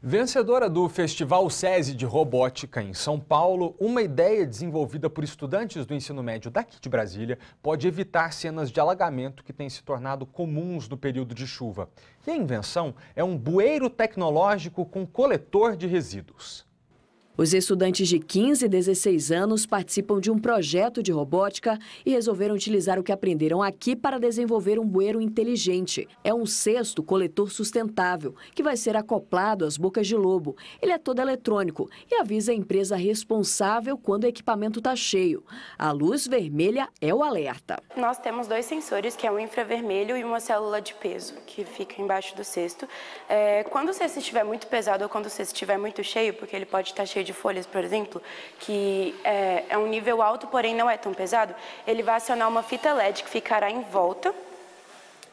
Vencedora do Festival SESI de Robótica em São Paulo, uma ideia desenvolvida por estudantes do ensino médio daqui de Brasília pode evitar cenas de alagamento que têm se tornado comuns no período de chuva. E a invenção é um bueiro tecnológico com coletor de resíduos. Os estudantes de 15 e 16 anos participam de um projeto de robótica e resolveram utilizar o que aprenderam aqui para desenvolver um bueiro inteligente. É um cesto coletor sustentável, que vai ser acoplado às bocas de lobo. Ele é todo eletrônico e avisa a empresa responsável quando o equipamento está cheio. A luz vermelha é o alerta. Nós temos dois sensores, que é um infravermelho e uma célula de peso, que fica embaixo do cesto. É, quando o cesto estiver muito pesado ou quando o cesto estiver muito cheio, porque ele pode estar tá cheio de folhas, por exemplo, que é, é um nível alto, porém não é tão pesado, ele vai acionar uma fita LED que ficará em volta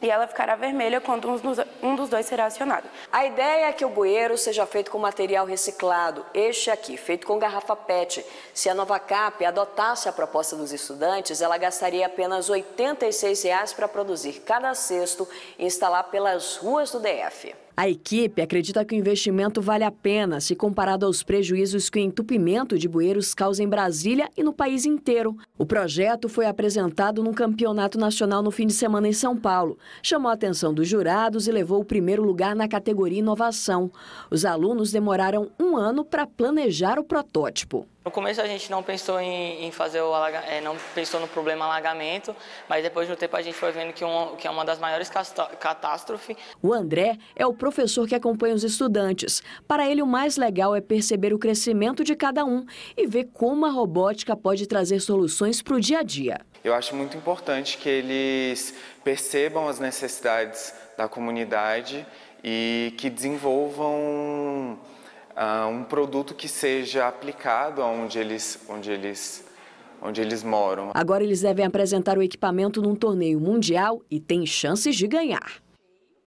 e ela ficará vermelha quando um dos, dois será acionado. A ideia é que o bueiro seja feito com material reciclado, este aqui, feito com garrafa PET. Se a Nova Cap adotasse a proposta dos estudantes, ela gastaria apenas R$ 86,00 para produzir cada cesto e instalar pelas ruas do DF. A equipe acredita que o investimento vale a pena se comparado aos prejuízos que o entupimento de bueiros causa em Brasília e no país inteiro. O projeto foi apresentado num campeonato nacional no fim de semana em São Paulo. Chamou a atenção dos jurados e levou o primeiro lugar na categoria Inovação. Os alunos demoraram um ano para planejar o protótipo. No começo a gente não pensou em, em fazer o alaga, é, não pensou no problema alagamento, mas depois de um tempo a gente foi vendo que, um, que é uma das maiores catástrofes. O André é o professor que acompanha os estudantes. Para ele o mais legal é perceber o crescimento de cada um e ver como a robótica pode trazer soluções para o dia a dia. Eu acho muito importante que eles percebam as necessidades da comunidade e que desenvolvam ah, um produto que seja aplicado onde eles, onde eles onde eles moram. Agora eles devem apresentar o equipamento num torneio mundial e têm chances de ganhar.